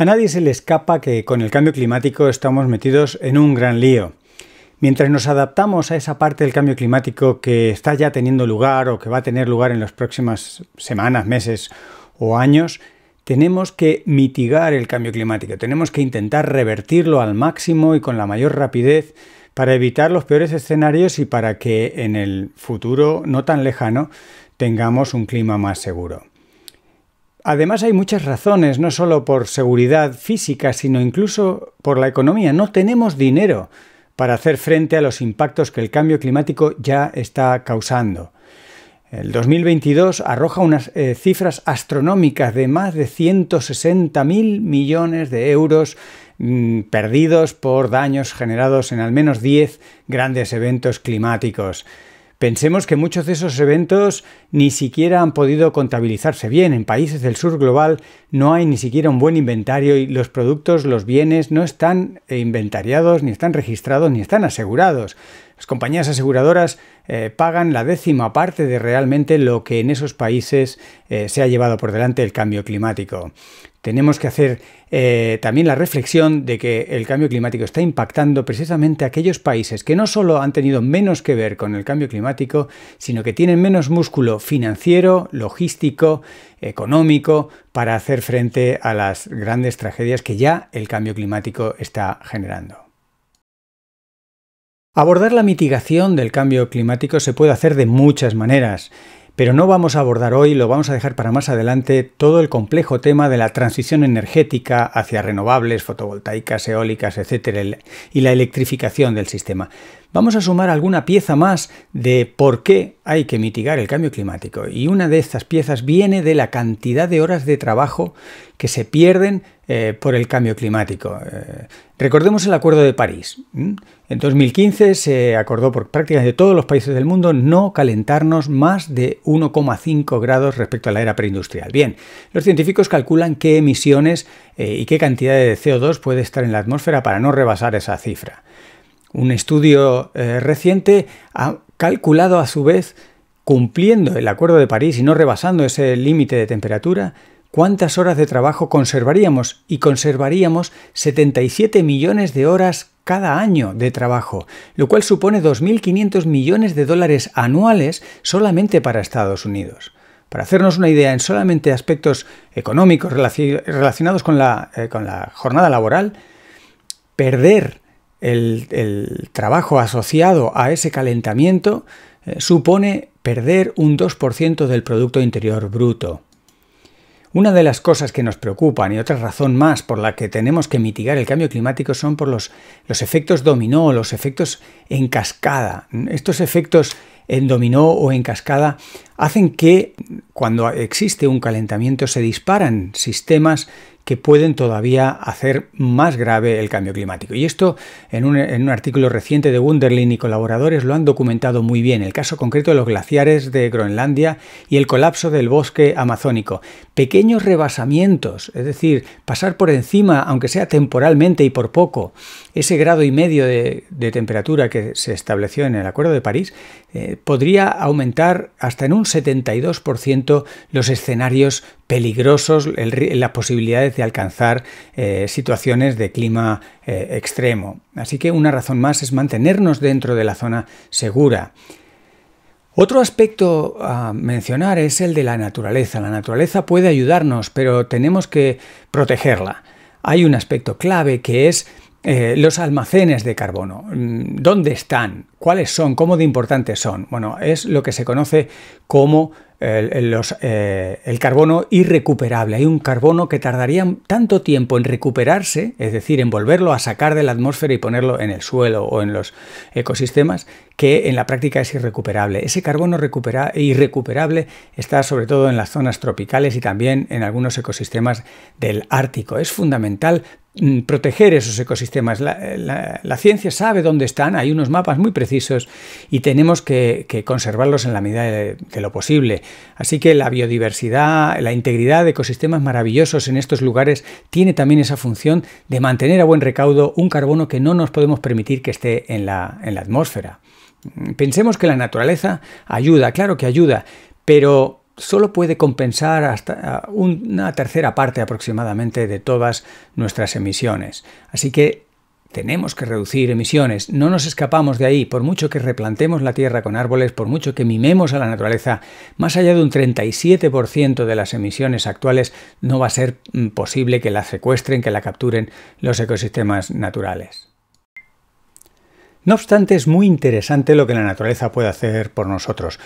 A nadie se le escapa que con el cambio climático estamos metidos en un gran lío. Mientras nos adaptamos a esa parte del cambio climático que está ya teniendo lugar o que va a tener lugar en las próximas semanas, meses o años, tenemos que mitigar el cambio climático, tenemos que intentar revertirlo al máximo y con la mayor rapidez para evitar los peores escenarios y para que en el futuro no tan lejano tengamos un clima más seguro. Además hay muchas razones, no solo por seguridad física, sino incluso por la economía. No tenemos dinero para hacer frente a los impactos que el cambio climático ya está causando. El 2022 arroja unas eh, cifras astronómicas de más de 160.000 millones de euros mm, perdidos por daños generados en al menos 10 grandes eventos climáticos. Pensemos que muchos de esos eventos ni siquiera han podido contabilizarse bien. En países del sur global no hay ni siquiera un buen inventario y los productos, los bienes no están inventariados, ni están registrados, ni están asegurados. Las compañías aseguradoras eh, pagan la décima parte de realmente lo que en esos países eh, se ha llevado por delante el cambio climático. Tenemos que hacer eh, también la reflexión de que el cambio climático está impactando precisamente a aquellos países que no solo han tenido menos que ver con el cambio climático, sino que tienen menos músculo financiero, logístico, económico, para hacer frente a las grandes tragedias que ya el cambio climático está generando. Abordar la mitigación del cambio climático se puede hacer de muchas maneras, pero no vamos a abordar hoy, lo vamos a dejar para más adelante, todo el complejo tema de la transición energética hacia renovables, fotovoltaicas, eólicas, etc. y la electrificación del sistema. Vamos a sumar alguna pieza más de por qué hay que mitigar el cambio climático. Y una de estas piezas viene de la cantidad de horas de trabajo que se pierden eh, por el cambio climático. Eh, recordemos el Acuerdo de París. En 2015 se acordó por prácticamente todos los países del mundo no calentarnos más de 1,5 grados respecto a la era preindustrial. Bien, los científicos calculan qué emisiones eh, y qué cantidad de CO2 puede estar en la atmósfera para no rebasar esa cifra. Un estudio eh, reciente ha calculado a su vez, cumpliendo el Acuerdo de París y no rebasando ese límite de temperatura, cuántas horas de trabajo conservaríamos y conservaríamos 77 millones de horas cada año de trabajo, lo cual supone 2.500 millones de dólares anuales solamente para Estados Unidos. Para hacernos una idea en solamente aspectos económicos relacionados eh, con la, jornada laboral, perder el, trabajo asociado a ese calentamiento eh, supone perder un 2% del Producto Interior Bruto. Una de las cosas que nos preocupan y otra razón más por la que tenemos que mitigar el cambio climático son por los, los efectos dominó, los efectos en cascada. Estos efectos en dominó o en cascada hacen que cuando existe un calentamiento se disparan sistemas que pueden todavía hacer más grave el cambio climático. Y esto en un, artículo reciente de Wunderlin y colaboradores lo han documentado muy bien, el caso concreto de los glaciares de Groenlandia y el colapso del bosque amazónico. Pequeños rebasamientos, es decir, pasar por encima, aunque sea temporalmente y por poco, ese grado y medio de, temperatura que se estableció en el Acuerdo de París, eh, podría aumentar hasta en un 72% los escenarios peligrosos las posibilidades de alcanzar eh, situaciones de clima eh, extremo. Así que una razón más es mantenernos dentro de la zona segura. Otro aspecto a mencionar es el de la naturaleza. La naturaleza puede ayudarnos, pero tenemos que protegerla. Hay un aspecto clave que es eh, los almacenes de carbono, mm, ¿dónde están? ¿Cuáles son? ¿Cómo de importantes son? Bueno, es lo que se conoce como el, eh, el, carbono irrecuperable. Hay un carbono que tardaría tanto tiempo en recuperarse, es decir, en volverlo a sacar de la atmósfera y ponerlo en el suelo o en los ecosistemas, que en la práctica es irrecuperable. Ese carbono recupera irrecuperable está sobre todo en las zonas tropicales y también en algunos ecosistemas del Ártico. Es fundamental Mm, proteger esos ecosistemas. La, ciencia sabe dónde están, hay unos mapas muy precisos y tenemos que, conservarlos en la medida de, lo posible. Así que la biodiversidad, la integridad de ecosistemas maravillosos en estos lugares tiene también esa función de mantener a buen recaudo un carbono que no nos podemos permitir que esté en la, en la atmósfera. Mm, pensemos que la naturaleza ayuda, claro que ayuda, pero solo puede compensar hasta una tercera parte aproximadamente de todas nuestras emisiones. Así que tenemos que reducir emisiones, no nos escapamos de ahí, por mucho que replantemos la Tierra con árboles, por mucho que mimemos a la naturaleza, más allá de un 37% de las emisiones actuales no va a ser mm, posible que la secuestren, que la capturen los ecosistemas naturales. No obstante, es muy interesante lo que la naturaleza puede hacer por nosotros.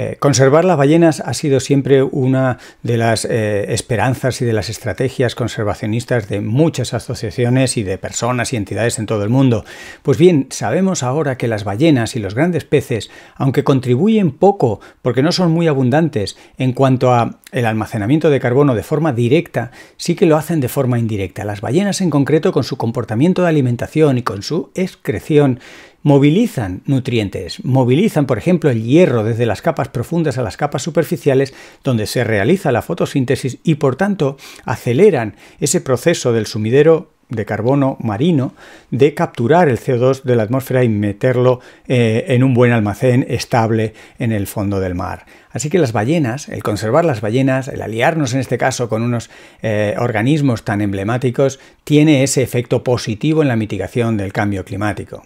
Eh, conservar las ballenas ha sido siempre una de las eh, esperanzas y de las estrategias conservacionistas de muchas asociaciones y de personas y entidades en todo el mundo. Pues bien, sabemos ahora que las ballenas y los grandes peces, aunque contribuyen poco porque no son muy abundantes en cuanto a el almacenamiento de carbono de forma directa, sí que lo hacen de forma indirecta. Las ballenas en concreto con su comportamiento de alimentación y con su excreción movilizan nutrientes, movilizan por ejemplo el hierro desde las capas profundas a las capas superficiales donde se realiza la fotosíntesis y por tanto aceleran ese proceso del sumidero de carbono marino de capturar el CO2 de la atmósfera y meterlo eh, en un buen almacén estable en el fondo del mar. Así que las ballenas, el conservar las ballenas, el aliarnos en este caso con unos eh, organismos tan emblemáticos, tiene ese efecto positivo en la mitigación del cambio climático.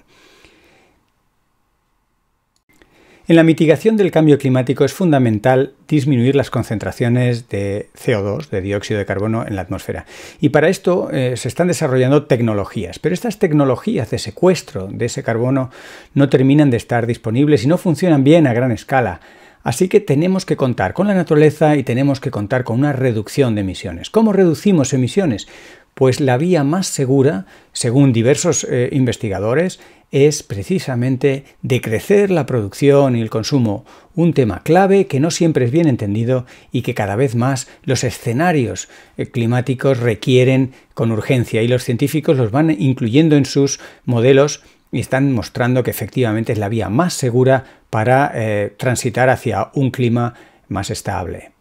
En la mitigación del cambio climático es fundamental disminuir las concentraciones de CO2, de dióxido de carbono, en la atmósfera. Y para esto eh, se están desarrollando tecnologías, pero estas tecnologías de secuestro de ese carbono no terminan de estar disponibles y no funcionan bien a gran escala. Así que tenemos que contar con la naturaleza y tenemos que contar con una reducción de emisiones. ¿Cómo reducimos emisiones? Pues la vía más segura, según diversos eh, investigadores, es precisamente decrecer la producción y el consumo, un tema clave que no siempre es bien entendido y que cada vez más los escenarios eh, climáticos requieren con urgencia y los científicos los van incluyendo en sus modelos y están mostrando que efectivamente es la vía más segura para eh, transitar hacia un clima más estable.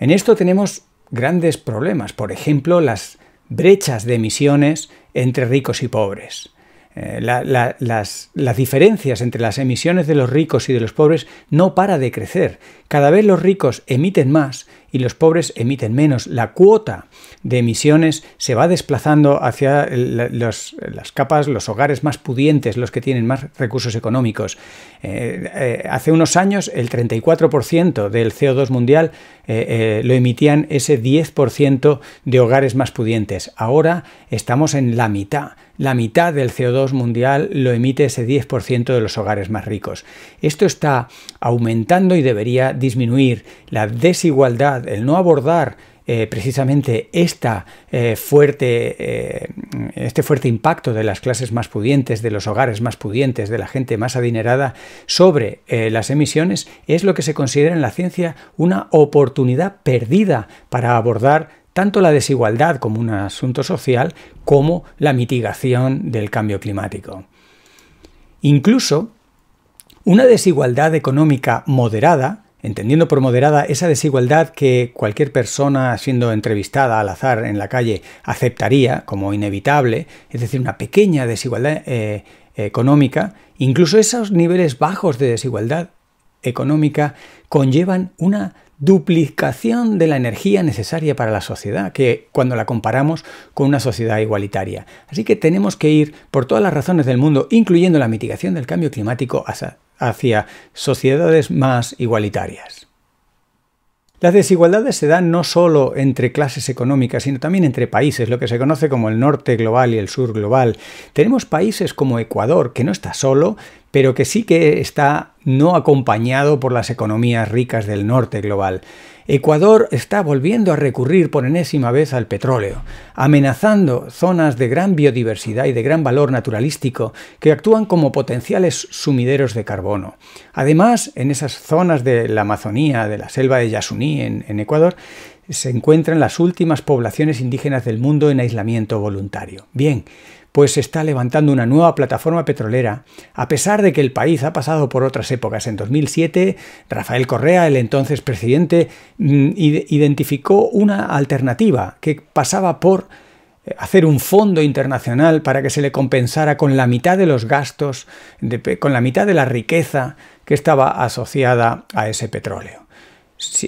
En esto tenemos grandes problemas, por ejemplo, las brechas de emisiones entre ricos y pobres. Eh, las, las, diferencias entre las emisiones de los ricos y de los pobres no para de crecer. Cada vez los ricos emiten más y los pobres emiten menos. La cuota de emisiones se va desplazando hacia las capas, los hogares más pudientes, los que tienen más recursos económicos. Eh, eh, hace unos años el 34% del CO2 mundial eh, lo emitían ese 10% de hogares más pudientes. Ahora estamos en la mitad. La mitad del CO2 mundial lo emite ese 10% de los hogares más ricos. Esto está aumentando y debería disminuir. La desigualdad el no abordar eh, precisamente esta, eh, eh, este fuerte impacto de las clases más pudientes, de los hogares más pudientes, de la gente más adinerada sobre las emisiones, es lo que se considera en la ciencia una oportunidad perdida para abordar tanto la desigualdad como un asunto social, como la mitigación del cambio climático. Incluso una desigualdad económica moderada entendiendo por moderada esa desigualdad que cualquier persona siendo entrevistada al azar en la calle aceptaría como inevitable, es decir, una pequeña desigualdad eh, económica, incluso esos niveles bajos de desigualdad económica conllevan una duplicación de la energía necesaria para la sociedad, que cuando la comparamos con una sociedad igualitaria. Así que tenemos que ir por todas las razones del mundo, incluyendo la mitigación del cambio climático, a hacia sociedades más igualitarias. Las desigualdades se dan no solo entre clases económicas, sino también entre países, lo que se conoce como el norte global y el sur global. Tenemos países como Ecuador, que no está solo, pero que sí que está no acompañado por las economías ricas del norte global. Ecuador está volviendo a recurrir por enésima vez al petróleo, amenazando zonas de gran biodiversidad y de gran valor naturalístico que actúan como potenciales sumideros de carbono. Además, en esas zonas de la Amazonía, de la selva de Yasuní, en, Ecuador, se encuentran las últimas poblaciones indígenas del mundo en aislamiento voluntario. Bien, pues se está levantando una nueva plataforma petrolera, a pesar de que el país ha pasado por otras épocas. En 2007, Rafael Correa, el entonces presidente, mm, identificó una alternativa que pasaba por eh, hacer un fondo internacional para que se le compensara con la mitad de los gastos, con la mitad de la riqueza que estaba asociada a ese petróleo.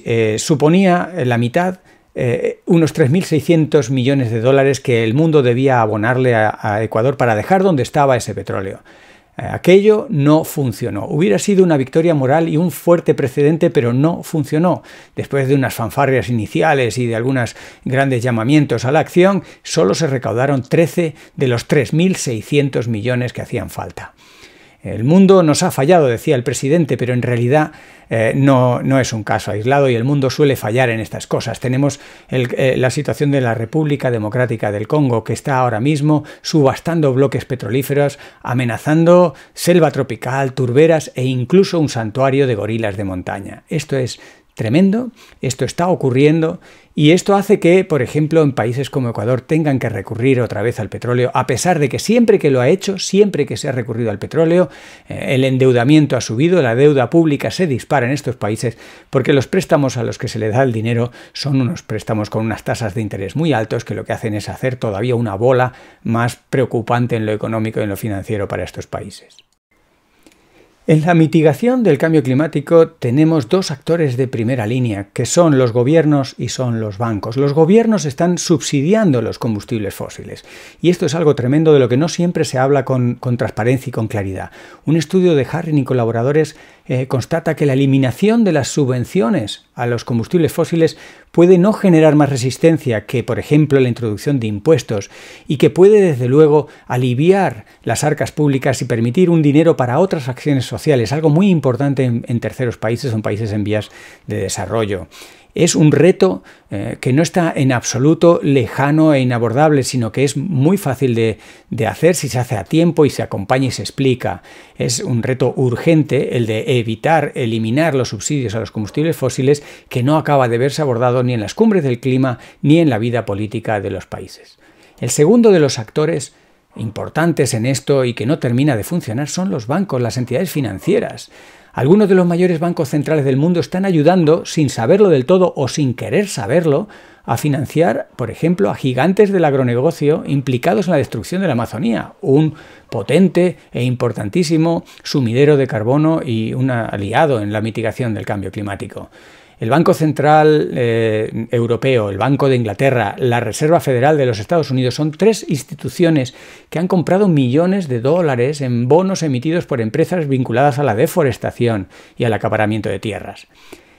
Eh, suponía eh, la mitad eh, unos 3.600 millones de dólares que el mundo debía abonarle a, Ecuador para dejar donde estaba ese petróleo. Eh, aquello no funcionó. Hubiera sido una victoria moral y un fuerte precedente, pero no funcionó. Después de unas fanfarrias iniciales y de algunos grandes llamamientos a la acción, solo se recaudaron 13 de los 3.600 millones que hacían falta. El mundo nos ha fallado, decía el presidente, pero en realidad eh, no, es un caso aislado y el mundo suele fallar en estas cosas. Tenemos eh, la situación de la República Democrática del Congo, que está ahora mismo subastando bloques petrolíferos, amenazando selva tropical, turberas e incluso un santuario de gorilas de montaña. Esto es tremendo, esto está ocurriendo y esto hace que, por ejemplo, en países como Ecuador tengan que recurrir otra vez al petróleo, a pesar de que siempre que lo ha hecho, siempre que se ha recurrido al petróleo, eh, el endeudamiento ha subido, la deuda pública se dispara en estos países, porque los préstamos a los que se le da el dinero son unos préstamos con unas tasas de interés muy altos que lo que hacen es hacer todavía una bola más preocupante en lo económico y en lo financiero para estos países. En la mitigación del cambio climático tenemos dos actores de primera línea, que son los gobiernos y son los bancos. Los gobiernos están subsidiando los combustibles fósiles. Y esto es algo tremendo de lo que no siempre se habla con, transparencia y con claridad. Un estudio de Harry y colaboradores eh, constata que la eliminación de las subvenciones a los combustibles fósiles puede no generar más resistencia que, por ejemplo, la introducción de impuestos y que puede, desde luego, aliviar las arcas públicas y permitir un dinero para otras acciones sociales, algo muy importante en, terceros países o en países en vías de desarrollo es un reto eh, que no está en absoluto lejano e inabordable, sino que es muy fácil de, de, hacer si se hace a tiempo y se acompaña y se explica. Es un reto urgente el de evitar, eliminar los subsidios a los combustibles fósiles que no acaba de verse abordado ni en las cumbres del clima ni en la vida política de los países. El segundo de los actores importantes en esto y que no termina de funcionar son los bancos, las entidades financieras. Algunos de los mayores bancos centrales del mundo están ayudando, sin saberlo del todo o sin querer saberlo, a financiar, por ejemplo, a gigantes del agronegocio implicados en la destrucción de la Amazonía, un potente e importantísimo sumidero de carbono y un aliado en la mitigación del cambio climático. El Banco Central eh, Europeo, el Banco de Inglaterra, la Reserva Federal de los Estados Unidos son tres instituciones que han comprado millones de dólares en bonos emitidos por empresas vinculadas a la deforestación y al acaparamiento de tierras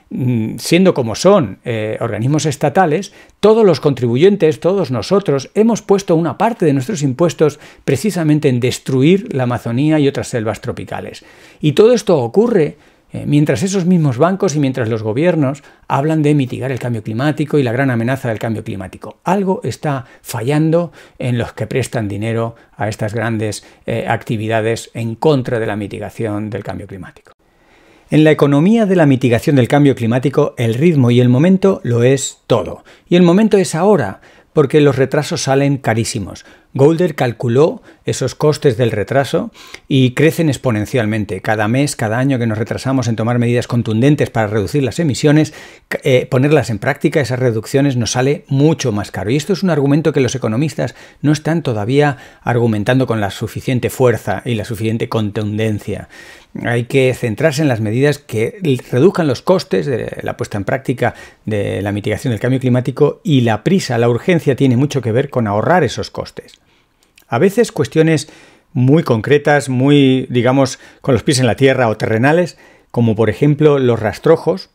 mm, siendo como son eh, organismos estatales, todos los contribuyentes, todos nosotros, hemos puesto una parte de nuestros impuestos precisamente en destruir la Amazonía y otras selvas tropicales. Y todo esto ocurre eh, mientras esos mismos bancos y mientras los gobiernos hablan de mitigar el cambio climático y la gran amenaza del cambio climático. Algo está fallando en los que prestan dinero a estas grandes eh, actividades en contra de la mitigación del cambio climático. En la economía de la mitigación del cambio climático, el ritmo y el momento lo es todo. Y el momento es ahora porque los retrasos salen carísimos. Golder calculó esos costes del retraso y crecen exponencialmente. Cada mes, cada año que nos retrasamos en tomar medidas contundentes para reducir las emisiones, eh, ponerlas en práctica, esas reducciones nos sale mucho más caro. Y esto es un argumento que los economistas no están todavía argumentando con la suficiente fuerza y la suficiente contundencia hay que centrarse en las medidas que redujan los costes de la puesta en práctica de la mitigación del cambio climático y la prisa, la urgencia tiene mucho que ver con ahorrar esos costes. A veces cuestiones muy concretas, muy, digamos, con los pies en la tierra o terrenales, como por ejemplo los rastrojos,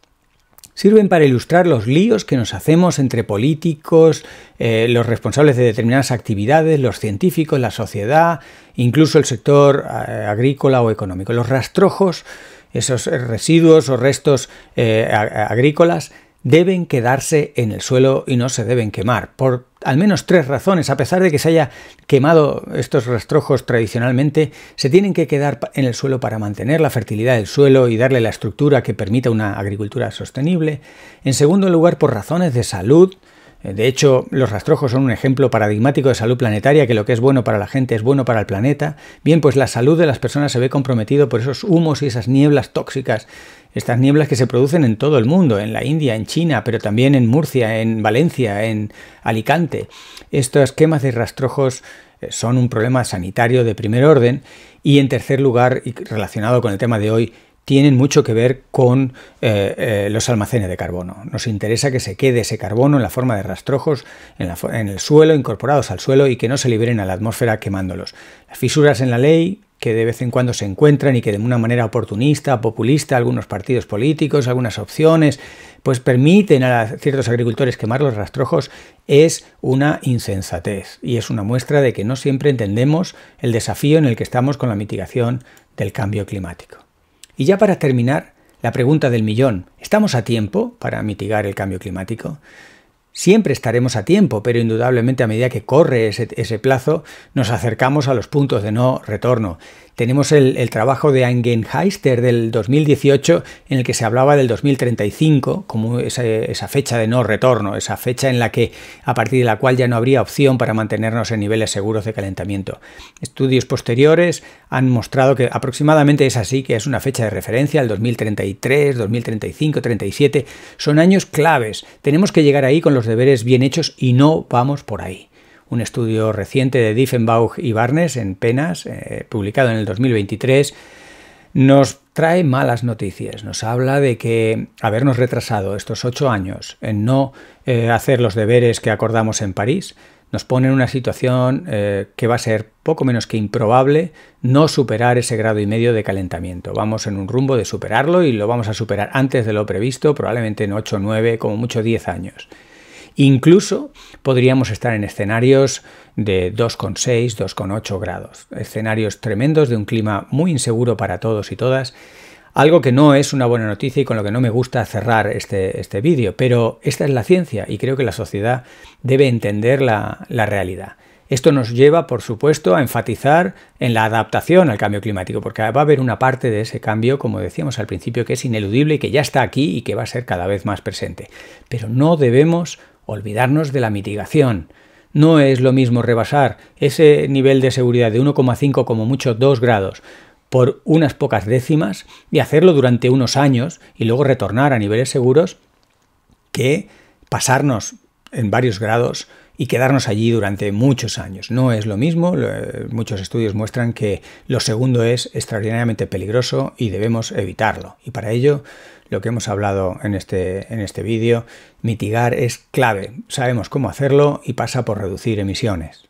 sirven para ilustrar los líos que nos hacemos entre políticos, eh, los responsables de determinadas actividades, los científicos, la sociedad, incluso el sector eh, agrícola o económico. Los rastrojos, esos residuos o restos eh, agrícolas, deben quedarse en el suelo y no se deben quemar, por al menos tres razones. A pesar de que se haya quemado estos rastrojos tradicionalmente, se tienen que quedar en el suelo para mantener la fertilidad del suelo y darle la estructura que permita una agricultura sostenible. En segundo lugar, por razones de salud. Eh, de hecho, los rastrojos son un ejemplo paradigmático de salud planetaria, que lo que es bueno para la gente es bueno para el planeta. Bien, pues la salud de las personas se ve comprometido por esos humos y esas nieblas tóxicas estas nieblas que se producen en todo el mundo, en la India, en China, pero también en Murcia, en Valencia, en Alicante. Estos quemas de rastrojos eh, son un problema sanitario de primer orden y en tercer lugar, y relacionado con el tema de hoy, tienen mucho que ver con eh, eh, los almacenes de carbono. Nos interesa que se quede ese carbono en la forma de rastrojos en, en el suelo, incorporados al suelo y que no se liberen a la atmósfera quemándolos. Las fisuras en la ley que de vez en cuando se encuentran y que de una manera oportunista, populista, algunos partidos políticos, algunas opciones, pues permiten a ciertos agricultores quemar los rastrojos, es una insensatez y es una muestra de que no siempre entendemos el desafío en el que estamos con la mitigación del cambio climático. Y ya para terminar, la pregunta del millón, ¿estamos a tiempo para mitigar el cambio climático? Siempre estaremos a tiempo, pero indudablemente a medida que corre ese, plazo nos acercamos a los puntos de no retorno. Tenemos el, trabajo de Angenheister del 2018 en el que se hablaba del 2035 como esa, esa, fecha de no retorno, esa fecha en la que a partir de la cual ya no habría opción para mantenernos en niveles seguros de calentamiento. Estudios posteriores han mostrado que aproximadamente es así, que es una fecha de referencia, el 2033, 2035, 37, son años claves. Tenemos que llegar ahí con los deberes bien hechos y no vamos por ahí. Un estudio reciente de Diefenbaugh y Barnes en Penas, eh, publicado en el 2023, nos trae malas noticias. Nos habla de que habernos retrasado estos ocho años en no eh, hacer los deberes que acordamos en París nos pone en una situación eh, que va a ser poco menos que improbable no superar ese grado y medio de calentamiento. Vamos en un rumbo de superarlo y lo vamos a superar antes de lo previsto, probablemente en ocho, nueve, como mucho diez años. Incluso podríamos estar en escenarios de 2,6, 2,8 grados, escenarios tremendos de un clima muy inseguro para todos y todas. Algo que no es una buena noticia y con lo que no me gusta cerrar este, este vídeo, pero esta es la ciencia y creo que la sociedad debe entender la, la realidad. Esto nos lleva, por supuesto, a enfatizar en la adaptación al cambio climático, porque va a haber una parte de ese cambio, como decíamos al principio, que es ineludible y que ya está aquí y que va a ser cada vez más presente. Pero no debemos olvidarnos de la mitigación. No es lo mismo rebasar ese nivel de seguridad de 1,5 como mucho 2 grados por unas pocas décimas y hacerlo durante unos años y luego retornar a niveles seguros que pasarnos en varios grados y quedarnos allí durante muchos años. No es lo mismo, eh, muchos estudios muestran que lo segundo es extraordinariamente peligroso y debemos evitarlo. Y para ello lo que hemos hablado en este, en este vídeo. Mitigar es clave, sabemos cómo hacerlo y pasa por reducir emisiones.